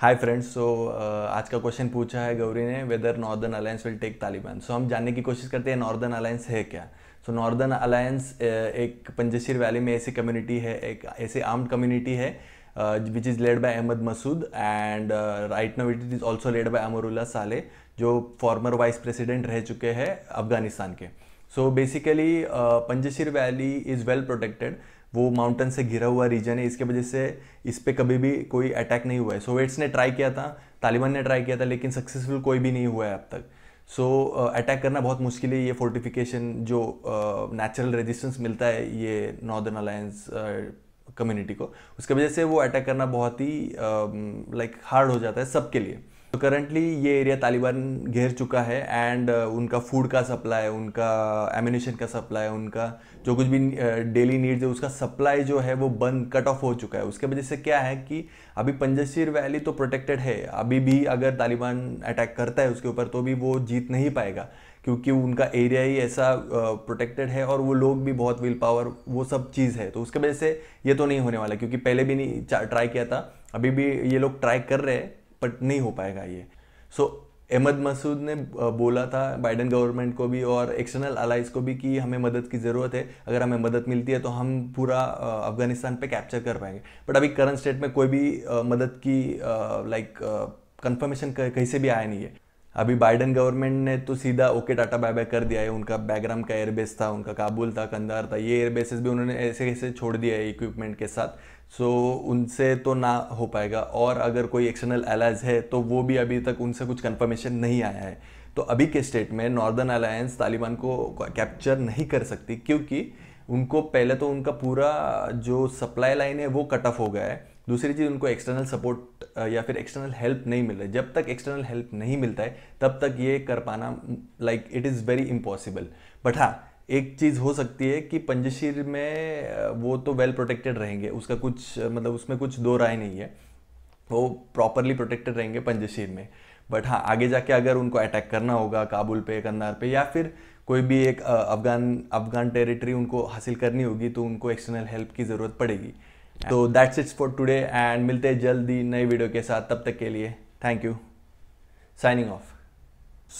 Hi friends so आज का question पूछा है गौरी ने whether Northern Alliance will take Taliban so so, हम जानने की कोशिश करते हैं नॉर्दर्न अलायंस है क्या सो नॉर्दर्न अलायंस एक पंजशीर वैली में ऐसी कम्युनिटी है एक ऐसी आर्म्ड कम्युनिटी है which is led by Ahmad Massoud and right now it is also led by Amrullah Saleh जो फॉर्मर वाइस प्रेसिडेंट रह चुके हैं अफगानिस्तान के so basically uh, Panjshir valley is well protected वो माउंटेन से घिरा हुआ रीजन है इसके वजह से इस पर कभी भी कोई अटैक नहीं हुआ है सोवेट्स ने ट्राई किया था तालिबान ने ट्राई किया था लेकिन सक्सेसफुल कोई भी नहीं हुआ है अब तक सो so, अटैक करना बहुत मुश्किल है ये फोर्टिफिकेशन जो नेचुरल uh, रेजिस्टेंस मिलता है ये नॉर्दर्न अलायंस कम्युनिटी को उसके वजह से वो अटैक करना बहुत ही लाइक uh, हार्ड like, हो जाता है सबके लिए करंटली ये एरिया तालिबान घेर चुका है एंड uh, उनका फूड का सप्लाई उनका एमिनेशन का सप्लाई उनका जो कुछ भी डेली uh, नीड्स है उसका सप्लाई जो है वो बंद कट ऑफ हो चुका है उसके वजह से क्या है कि अभी पंजशीर वैली तो प्रोटेक्टेड है अभी भी अगर तालिबान अटैक करता है उसके ऊपर तो भी वो जीत नहीं पाएगा क्योंकि उनका एरिया ही ऐसा प्रोटेक्टेड uh, है और वो लोग भी बहुत विल पावर वो सब चीज़ है तो उसके वजह से ये तो नहीं होने वाला क्योंकि पहले भी नहीं ट्राई किया था अभी भी ये लोग ट्राई कर रहे हैं बट नहीं हो पाएगा ये सो so, अहमद मसूद ने बोला था बाइडन गवर्नमेंट को भी और एक्सटर्नल अलाइज को भी कि हमें मदद की ज़रूरत है अगर हमें मदद मिलती है तो हम पूरा अफगानिस्तान पे कैप्चर कर पाएंगे बट अभी करंट स्टेट में कोई भी मदद की लाइक कंफर्मेशन कहीं से भी आया नहीं है अभी बाइडन गवर्नमेंट ने तो सीधा ओके टाटा बाय बाय कर दिया है उनका बैग्राम का एयरबेस था उनका काबुल था कंधार था ये एयरबेसेस भी उन्होंने ऐसे ऐसे छोड़ दिया है इक्विपमेंट के साथ सो so, उनसे तो ना हो पाएगा और अगर कोई एक्सटर्नल एलाइज है तो वो भी अभी तक उनसे कुछ कन्फर्मेशन नहीं आया है तो अभी के स्टेट में नॉर्दर्न अलायंस तालिबान को कैप्चर नहीं कर सकती क्योंकि उनको पहले तो उनका पूरा जो सप्लाई लाइन है वो कट ऑफ हो गया है दूसरी चीज़ उनको एक्सटर्नल सपोर्ट या फिर एक्सटर्नल हेल्प नहीं मिल रही जब तक एक्सटर्नल हेल्प नहीं मिलता है तब तक ये कर पाना like it is very impossible but हाँ एक चीज़ हो सकती है कि पंजशीर में वो तो वेल प्रोटेक्टेड रहेंगे उसका कुछ मतलब उसमें कुछ दो राय नहीं है वो प्रॉपरली प्रोटेक्टेड रहेंगे पंजशीर में बट हाँ आगे जाके अगर उनको अटैक करना होगा काबुल पे कंधार पे या फिर कोई भी एक अफगान अफगान टेरिटरी उनको हासिल करनी होगी तो उनको एक्सटर्नल हेल्प की ज़रूरत पड़ेगी तो that's it's for today and मिलते हैं जल्दी नए वीडियो के साथ तब तक के लिए thank you signing off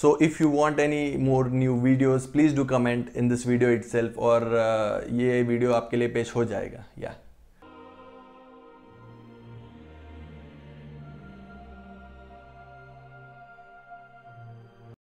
so if you want any more new videos please do comment in this video it और uh, ये वीडियो आपके लिए पेश हो जाएगा या yeah.